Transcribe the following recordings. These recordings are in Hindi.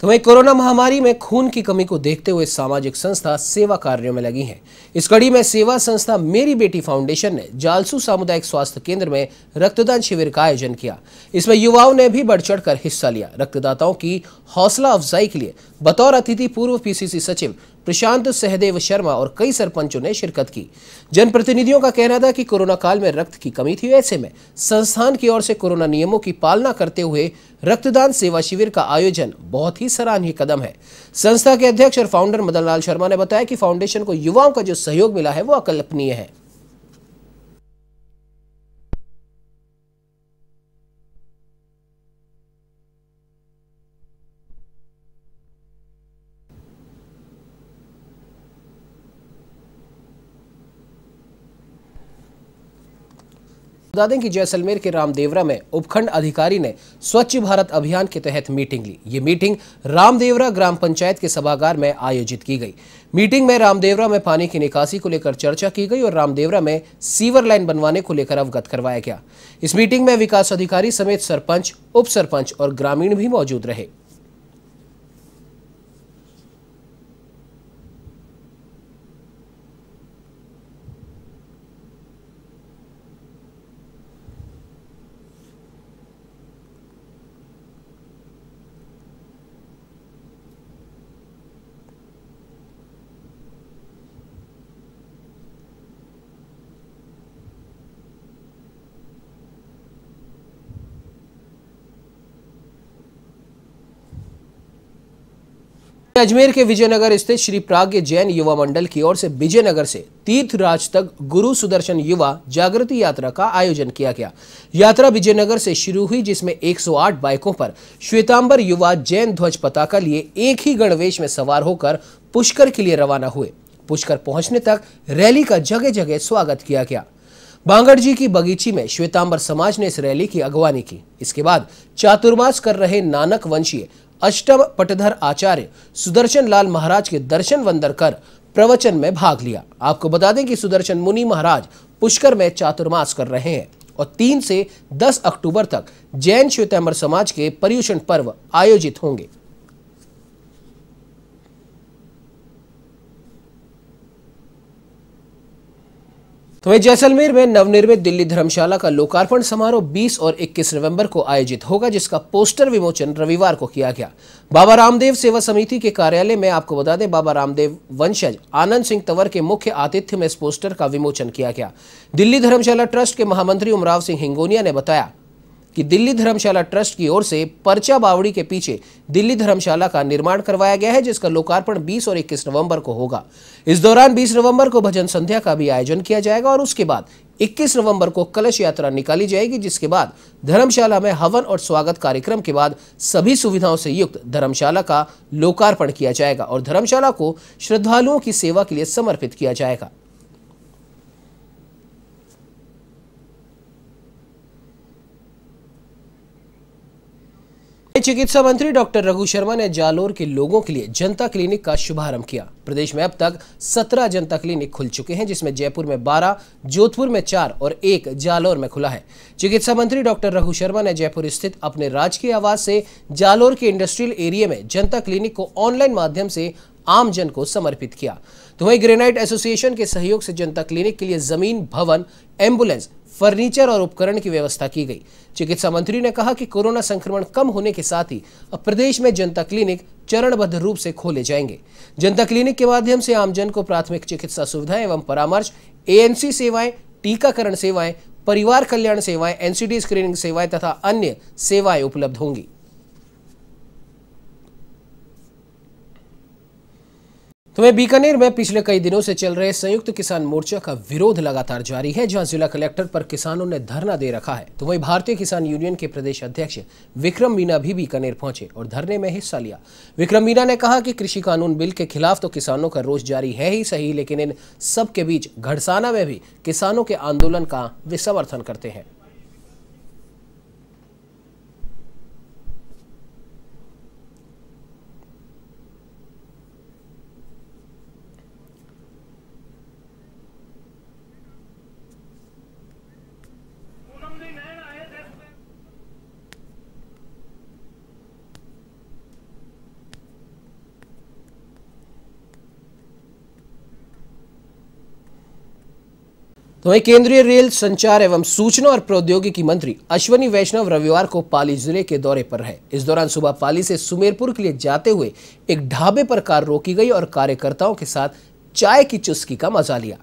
तो वही कोरोना महामारी में खून की कमी को देखते हुए सामाजिक संस्था सेवा कार्यों में लगी है इस कड़ी में सेवा संस्था मेरी बेटी फाउंडेशन ने जालसू सामुदायिक स्वास्थ्य केंद्र में रक्तदान शिविर का आयोजन किया इसमें युवाओं ने भी बढ़ चढ़ हिस्सा लिया रक्तदाताओं की हौसला अफजाई के लिए बतौर अतिथि पूर्व पीसीसी सचिव प्रशांत सहदेव शर्मा और कई सरपंचों ने शिरकत की जनप्रतिनिधियों का कहना था कि कोरोना काल में रक्त की कमी थी ऐसे में संस्थान की ओर से कोरोना नियमों की पालना करते हुए रक्तदान सेवा शिविर का आयोजन बहुत ही सराहनीय कदम है संस्था के अध्यक्ष और फाउंडर मदनलाल शर्मा ने बताया कि फाउंडेशन को युवाओं का जो सहयोग मिला है वो अकल्पनीय है बता दें कि जैसलमेर के रामदेवरा में उपखंड अधिकारी ने स्वच्छ भारत अभियान के तहत मीटिंग ली ये मीटिंग रामदेवरा ग्राम पंचायत के सभागार में आयोजित की गई मीटिंग में रामदेवरा में पानी की निकासी को लेकर चर्चा की गई और रामदेवरा में सीवर लाइन बनवाने को लेकर अवगत करवाया गया इस मीटिंग में विकास अधिकारी समेत सरपंच उप सरपंच और ग्रामीण भी मौजूद रहे अजमेर के विजयनगर स्थित श्री प्राग्ञ जैन युवा मंडल की ओर से विजयनगर से तीर्थराज तक गुरु सुदर्शन युवा जागृति यात्रा का आयोजन किया गया यात्रा विजयनगर से शुरू हुई जिसमें 108 बाइकों पर श्वेतांबर युवा जैन ध्वज पताका लिए एक ही गणवेश में सवार होकर पुष्कर के लिए रवाना हुए पुष्कर पहुंचने तक रैली का जगह जगह स्वागत किया गया बांगड़ जी की बगीची में श्वेतांबर समाज ने इस रैली की अगवानी की इसके बाद चातुर्मास कर रहे नानक वंशीय अष्टव पटधर आचार्य सुदर्शन लाल महाराज के दर्शन वंदर कर प्रवचन में भाग लिया आपको बता दें कि सुदर्शन मुनि महाराज पुष्कर में चातुर्मास कर रहे हैं और तीन से दस अक्टूबर तक जैन श्वेतमर समाज के पर्यूषण पर्व आयोजित होंगे तो वही जैसलमेर में नवनिर्मित दिल्ली धर्मशाला का लोकार्पण समारोह 20 और 21 नवंबर को आयोजित होगा जिसका पोस्टर विमोचन रविवार को किया गया बाबा रामदेव सेवा समिति के कार्यालय में आपको बता दें बाबा रामदेव वंशज आनंद सिंह तंवर के मुख्य आतिथ्य में इस पोस्टर का विमोचन किया गया दिल्ली धर्मशाला ट्रस्ट के महामंत्री उमराव सिंह हिंगोनिया ने बताया कि दिल्ली धर्मशाला ट्रस्ट की ओर से पर्चा बावड़ी के पीछे दिल्ली धर्मशाला का निर्माण करवाया गया है जिसका लोकार्पण 20 और 21 नवंबर को होगा इस दौरान 20 नवंबर को भजन संध्या का भी आयोजन किया जाएगा और उसके बाद 21 नवंबर को कलश यात्रा निकाली जाएगी जिसके बाद धर्मशाला में हवन और स्वागत कार्यक्रम के बाद सभी सुविधाओं से युक्त धर्मशाला का लोकार्पण किया जाएगा और धर्मशाला को श्रद्धालुओं की सेवा के लिए समर्पित किया जाएगा चिकित्सा मंत्री डॉक्टर रघु शर्मा ने जालोर के लोगों के लिए जनता क्लिनिक का शुभारंभ किया प्रदेश में अब तक 17 जनता क्लिनिक खुल चुके हैं जिसमें जयपुर में 12, जोधपुर में 4 और एक जालोर में खुला है चिकित्सा मंत्री डॉक्टर रघु शर्मा ने जयपुर स्थित अपने राजकीय आवास से जालोर के इंडस्ट्रियल एरिया में जनता क्लिनिक को ऑनलाइन माध्यम से आमजन को समर्पित किया तो वही ग्रेनाइट एसोसिएशन के सहयोग से जनता क्लिनिक के लिए जमीन भवन एम्बुलेंस फर्नीचर और उपकरण की व्यवस्था की गई चिकित्सा मंत्री ने कहा कि कोरोना संक्रमण कम होने के साथ ही अब प्रदेश में जनता क्लिनिक चरणबद्ध रूप से खोले जाएंगे जनता क्लिनिक के माध्यम से आमजन को प्राथमिक चिकित्सा सुविधाएं एवं परामर्श एएनसी सेवाएं टीकाकरण सेवाएं परिवार कल्याण सेवाएं एनसीडी स्क्रीनिंग सेवाएं तथा अन्य सेवाएं उपलब्ध होंगी तो वह बीकानेर में पिछले कई दिनों से चल रहे संयुक्त किसान मोर्चा का विरोध लगातार जारी है जहां जिला कलेक्टर पर किसानों ने धरना दे रखा है तो वहीं भारतीय किसान यूनियन के प्रदेश अध्यक्ष विक्रम मीना भी बीकानेर पहुंचे और धरने में हिस्सा लिया विक्रम मीना ने कहा कि कृषि कानून बिल के खिलाफ तो किसानों का रोष जारी है ही सही लेकिन इन सबके बीच घड़साना में भी किसानों के आंदोलन का वे समर्थन करते हैं तो वही केंद्रीय रेल संचार एवं सूचना और प्रौद्योगिकी मंत्री अश्वनी वैष्णव रविवार को पाली जिले के दौरे पर रहे इस दौरान सुबह पाली से सुमेरपुर के लिए जाते हुए एक ढाबे पर कार रोकी गई और कार्यकर्ताओं के साथ चाय की चुस्की का मजा लिया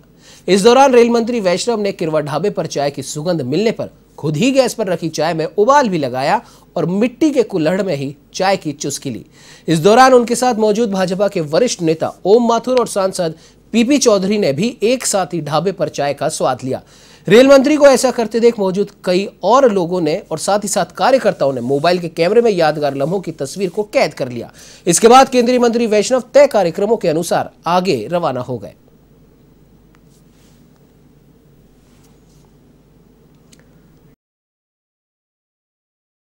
इस दौरान रेल मंत्री वैष्णव ने किरवा ढाबे पर चाय की सुगंध मिलने पर खुद ही गैस पर रखी चाय में उबाल भी लगाया और मिट्टी के कुल्हड़ में ही चाय की चुस्की ली इस दौरान उनके साथ मौजूद भाजपा के वरिष्ठ नेता ओम माथुर और सांसद पीपी चौधरी ने भी एक साथ ही ढाबे पर चाय का स्वाद लिया रेल मंत्री को ऐसा करते देख मौजूद कई और लोगों ने और साथ ही साथ कार्यकर्ताओं ने मोबाइल के कैमरे में यादगार लम्हों की तस्वीर को कैद कर लिया इसके बाद केंद्रीय मंत्री वैष्णव तय कार्यक्रमों के अनुसार आगे रवाना हो गए